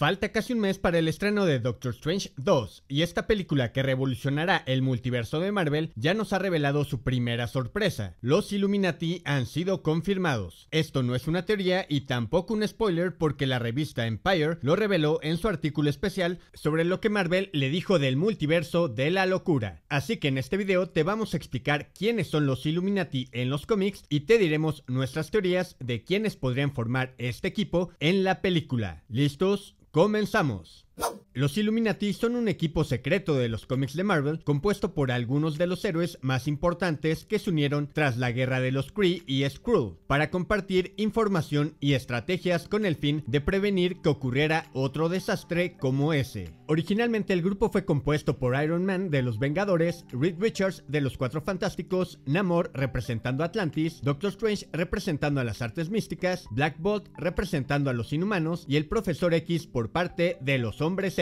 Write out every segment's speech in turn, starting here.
Falta casi un mes para el estreno de Doctor Strange 2, y esta película que revolucionará el multiverso de Marvel ya nos ha revelado su primera sorpresa. Los Illuminati han sido confirmados. Esto no es una teoría y tampoco un spoiler porque la revista Empire lo reveló en su artículo especial sobre lo que Marvel le dijo del multiverso de la locura. Así que en este video te vamos a explicar quiénes son los Illuminati en los cómics y te diremos nuestras teorías de quiénes podrían formar este equipo en la película. ¿Listos? Comenzamos. Los Illuminati son un equipo secreto de los cómics de Marvel compuesto por algunos de los héroes más importantes que se unieron tras la guerra de los Kree y Skrull para compartir información y estrategias con el fin de prevenir que ocurriera otro desastre como ese. Originalmente el grupo fue compuesto por Iron Man de los Vengadores, Reed Richards de los Cuatro Fantásticos, Namor representando a Atlantis, Doctor Strange representando a las artes místicas, Black Bolt representando a los inhumanos y el Profesor X por parte de los hombres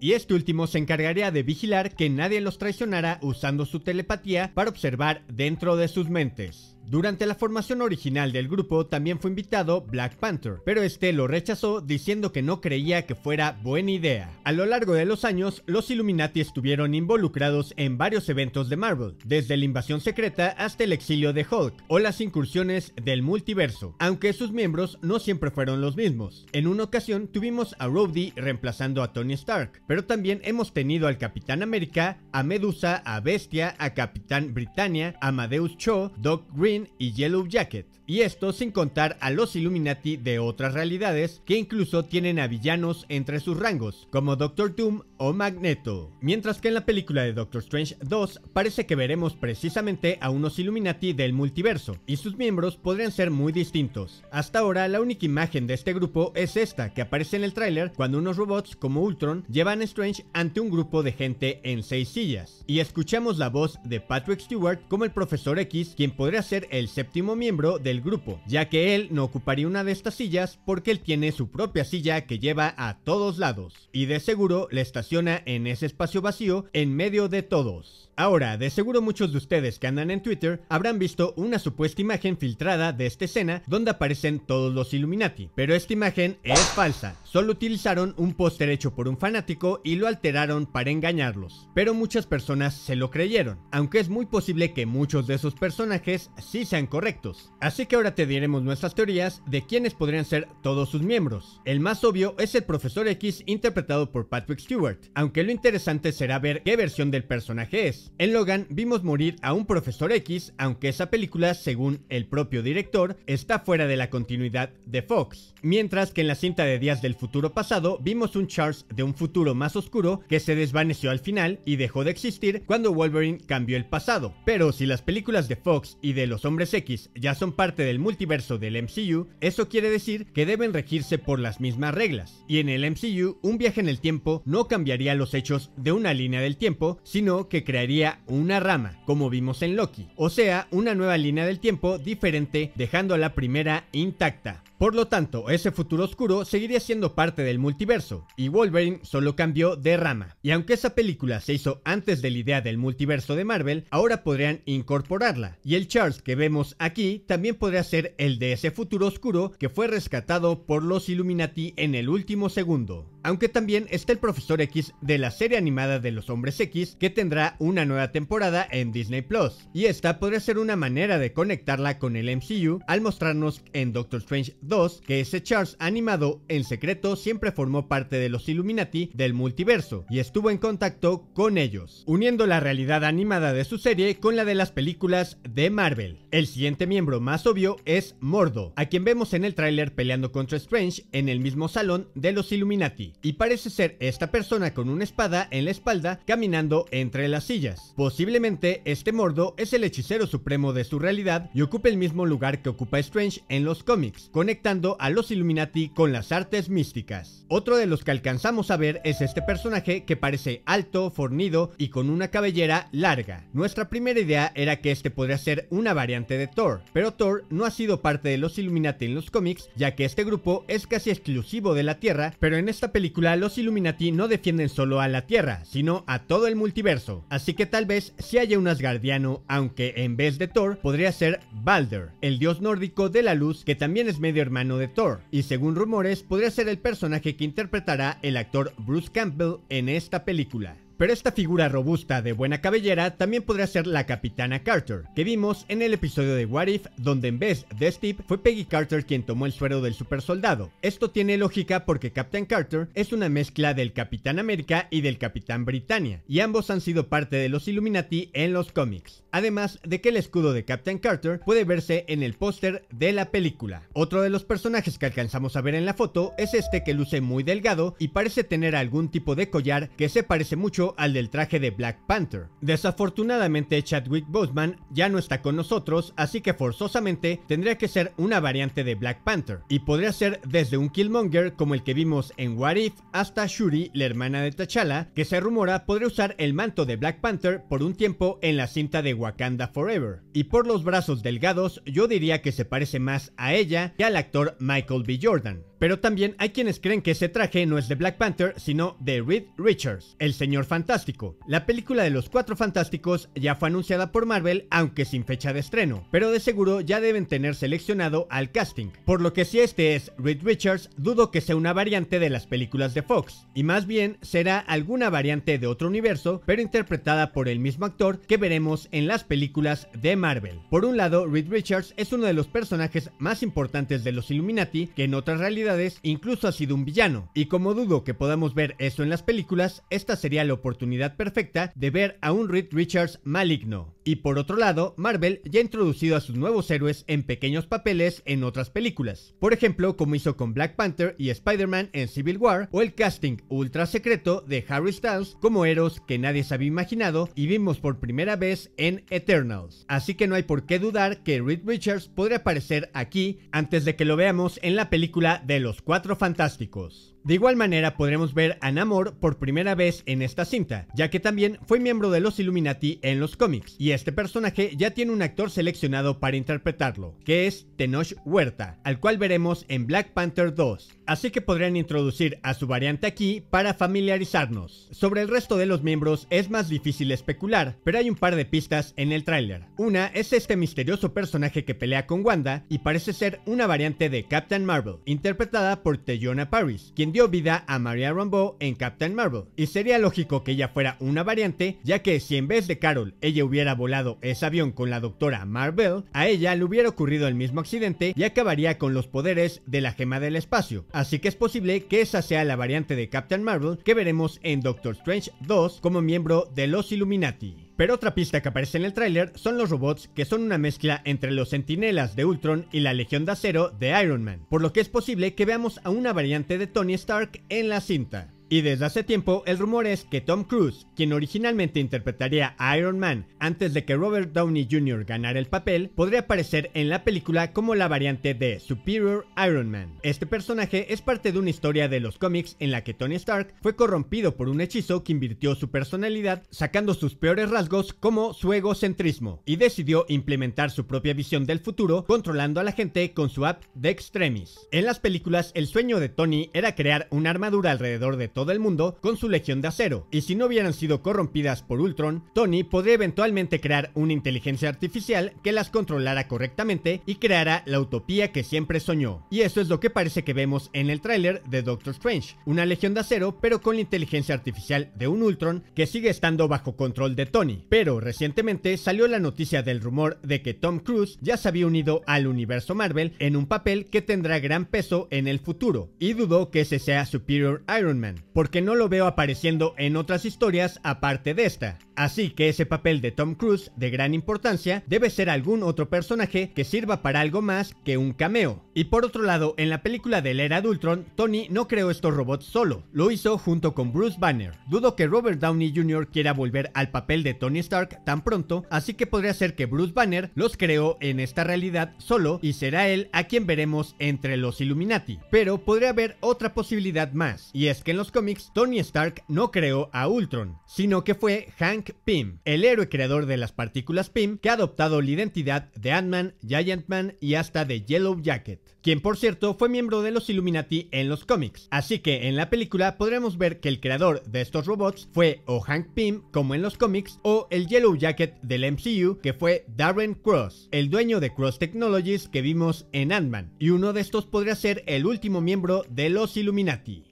y este último se encargaría de vigilar que nadie los traicionara usando su telepatía para observar dentro de sus mentes. Durante la formación original del grupo también fue invitado Black Panther, pero este lo rechazó diciendo que no creía que fuera buena idea. A lo largo de los años, los Illuminati estuvieron involucrados en varios eventos de Marvel, desde la invasión secreta hasta el exilio de Hulk o las incursiones del multiverso, aunque sus miembros no siempre fueron los mismos. En una ocasión tuvimos a Rhodey reemplazando a Tony Stark, pero también hemos tenido al Capitán América, a Medusa, a Bestia, a Capitán Britannia, a Amadeus Cho, Doc Green, y Yellow Jacket. Y esto sin contar a los Illuminati de otras realidades que incluso tienen a villanos entre sus rangos, como Doctor Doom o Magneto. Mientras que en la película de Doctor Strange 2 parece que veremos precisamente a unos Illuminati del multiverso, y sus miembros podrían ser muy distintos. Hasta ahora la única imagen de este grupo es esta que aparece en el tráiler cuando unos robots como Ultron llevan a Strange ante un grupo de gente en seis sillas. Y escuchamos la voz de Patrick Stewart como el profesor X, quien podría ser el séptimo miembro del grupo, ya que él no ocuparía una de estas sillas porque él tiene su propia silla que lleva a todos lados, y de seguro le estaciona en ese espacio vacío en medio de todos. Ahora, de seguro muchos de ustedes que andan en Twitter habrán visto una supuesta imagen filtrada de esta escena donde aparecen todos los Illuminati, pero esta imagen es falsa, solo utilizaron un póster hecho por un fanático y lo alteraron para engañarlos, pero muchas personas se lo creyeron, aunque es muy posible que muchos de esos personajes si sean correctos. Así que ahora te diremos nuestras teorías de quiénes podrían ser todos sus miembros. El más obvio es el Profesor X interpretado por Patrick Stewart, aunque lo interesante será ver qué versión del personaje es. En Logan vimos morir a un Profesor X, aunque esa película, según el propio director, está fuera de la continuidad de Fox. Mientras que en la cinta de Días del Futuro Pasado vimos un Charles de un futuro más oscuro que se desvaneció al final y dejó de existir cuando Wolverine cambió el pasado. Pero si las películas de Fox y de los hombres X ya son parte del multiverso del MCU, eso quiere decir que deben regirse por las mismas reglas. Y en el MCU, un viaje en el tiempo no cambiaría los hechos de una línea del tiempo, sino que crearía una rama, como vimos en Loki, o sea, una nueva línea del tiempo diferente dejando a la primera intacta. Por lo tanto, ese futuro oscuro seguiría siendo parte del multiverso, y Wolverine solo cambió de rama. Y aunque esa película se hizo antes de la idea del multiverso de Marvel, ahora podrían incorporarla, y el Charles que vemos aquí también podría ser el de ese futuro oscuro que fue rescatado por los Illuminati en el último segundo. Aunque también está el Profesor X de la serie animada de los Hombres X que tendrá una nueva temporada en Disney Plus. Y esta podría ser una manera de conectarla con el MCU al mostrarnos en Doctor Strange 2 que ese Charles animado en secreto siempre formó parte de los Illuminati del multiverso y estuvo en contacto con ellos, uniendo la realidad animada de su serie con la de las películas de Marvel. El siguiente miembro más obvio es Mordo, a quien vemos en el tráiler peleando contra Strange en el mismo salón de los Illuminati y parece ser esta persona con una espada en la espalda caminando entre las sillas. Posiblemente este Mordo es el hechicero supremo de su realidad y ocupa el mismo lugar que ocupa Strange en los cómics, conectando a los Illuminati con las artes místicas. Otro de los que alcanzamos a ver es este personaje que parece alto, fornido y con una cabellera larga. Nuestra primera idea era que este podría ser una variante de Thor, pero Thor no ha sido parte de los Illuminati en los cómics, ya que este grupo es casi exclusivo de la Tierra, pero en esta película película, los Illuminati no defienden solo a la Tierra, sino a todo el multiverso. Así que tal vez si haya un Asgardiano, aunque en vez de Thor podría ser Balder, el dios nórdico de la luz que también es medio hermano de Thor, y según rumores podría ser el personaje que interpretará el actor Bruce Campbell en esta película. Pero esta figura robusta de buena cabellera también podría ser la Capitana Carter, que vimos en el episodio de What If, donde en vez de Steve fue Peggy Carter quien tomó el suero del supersoldado. Esto tiene lógica porque Captain Carter es una mezcla del Capitán América y del Capitán Britannia, y ambos han sido parte de los Illuminati en los cómics. Además de que el escudo de Captain Carter puede verse en el póster de la película. Otro de los personajes que alcanzamos a ver en la foto es este que luce muy delgado y parece tener algún tipo de collar que se parece mucho al del traje de Black Panther. Desafortunadamente Chadwick Boseman ya no está con nosotros, así que forzosamente tendría que ser una variante de Black Panther, y podría ser desde un Killmonger como el que vimos en What If hasta Shuri, la hermana de T'Challa, que se rumora podría usar el manto de Black Panther por un tiempo en la cinta de Wakanda Forever. Y por los brazos delgados, yo diría que se parece más a ella que al actor Michael B. Jordan. Pero también hay quienes creen que ese traje no es de Black Panther, sino de Reed Richards, el señor fan Fantástico. La película de los Cuatro Fantásticos ya fue anunciada por Marvel, aunque sin fecha de estreno, pero de seguro ya deben tener seleccionado al casting. Por lo que si este es Reed Richards, dudo que sea una variante de las películas de Fox, y más bien será alguna variante de otro universo, pero interpretada por el mismo actor que veremos en las películas de Marvel. Por un lado, Reed Richards es uno de los personajes más importantes de los Illuminati, que en otras realidades incluso ha sido un villano, y como dudo que podamos ver eso en las películas, esta sería lo oportunidad perfecta de ver a un Reed Richards maligno. Y por otro lado, Marvel ya ha introducido a sus nuevos héroes en pequeños papeles en otras películas, por ejemplo como hizo con Black Panther y Spider-Man en Civil War, o el casting ultra secreto de Harry Styles como héroes que nadie se había imaginado y vimos por primera vez en Eternals. Así que no hay por qué dudar que Reed Richards podría aparecer aquí antes de que lo veamos en la película de los Cuatro Fantásticos. De igual manera podremos ver a Namor por primera vez en esta cinta, ya que también fue miembro de los Illuminati en los cómics este personaje ya tiene un actor seleccionado para interpretarlo, que es Tenoch Huerta, al cual veremos en Black Panther 2 así que podrían introducir a su variante aquí para familiarizarnos. Sobre el resto de los miembros es más difícil especular, pero hay un par de pistas en el tráiler. Una es este misterioso personaje que pelea con Wanda y parece ser una variante de Captain Marvel, interpretada por Teyona Paris, quien dio vida a Maria Rambeau en Captain Marvel, y sería lógico que ella fuera una variante, ya que si en vez de Carol ella hubiera volado ese avión con la doctora Marvel, a ella le hubiera ocurrido el mismo accidente y acabaría con los poderes de la gema del espacio así que es posible que esa sea la variante de Captain Marvel que veremos en Doctor Strange 2 como miembro de los Illuminati. Pero otra pista que aparece en el tráiler son los robots que son una mezcla entre los sentinelas de Ultron y la Legión de Acero de Iron Man, por lo que es posible que veamos a una variante de Tony Stark en la cinta. Y desde hace tiempo el rumor es que Tom Cruise, quien originalmente interpretaría a Iron Man antes de que Robert Downey Jr. ganara el papel, podría aparecer en la película como la variante de Superior Iron Man. Este personaje es parte de una historia de los cómics en la que Tony Stark fue corrompido por un hechizo que invirtió su personalidad sacando sus peores rasgos como su egocentrismo y decidió implementar su propia visión del futuro controlando a la gente con su app de Extremis. En las películas el sueño de Tony era crear una armadura alrededor de Tony del el mundo con su legión de acero, y si no hubieran sido corrompidas por Ultron, Tony podría eventualmente crear una inteligencia artificial que las controlara correctamente y creara la utopía que siempre soñó. Y eso es lo que parece que vemos en el tráiler de Doctor Strange, una legión de acero pero con la inteligencia artificial de un Ultron que sigue estando bajo control de Tony. Pero recientemente salió la noticia del rumor de que Tom Cruise ya se había unido al universo Marvel en un papel que tendrá gran peso en el futuro, y dudó que ese sea Superior Iron Man porque no lo veo apareciendo en otras historias aparte de esta. Así que ese papel de Tom Cruise de gran importancia debe ser algún otro personaje que sirva para algo más que un cameo. Y por otro lado, en la película de Lera era Tony no creó estos robots solo, lo hizo junto con Bruce Banner. Dudo que Robert Downey Jr. quiera volver al papel de Tony Stark tan pronto, así que podría ser que Bruce Banner los creó en esta realidad solo y será él a quien veremos entre los Illuminati. Pero podría haber otra posibilidad más, y es que en los Tony Stark no creó a Ultron, sino que fue Hank Pym, el héroe creador de las partículas Pym, que ha adoptado la identidad de Ant-Man, Giant-Man y hasta de Yellow Jacket, quien por cierto fue miembro de los Illuminati en los cómics. Así que en la película podremos ver que el creador de estos robots fue o Hank Pym, como en los cómics, o el Yellow Jacket del MCU, que fue Darren Cross, el dueño de Cross Technologies que vimos en Ant-Man, y uno de estos podría ser el último miembro de los Illuminati.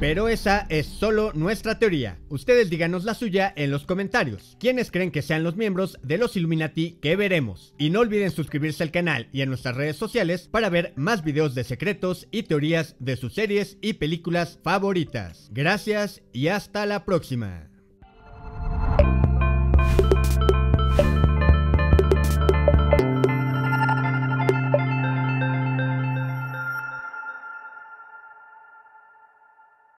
Pero esa es solo nuestra teoría. Ustedes díganos la suya en los comentarios. ¿Quiénes creen que sean los miembros de los Illuminati que veremos? Y no olviden suscribirse al canal y a nuestras redes sociales para ver más videos de secretos y teorías de sus series y películas favoritas. Gracias y hasta la próxima.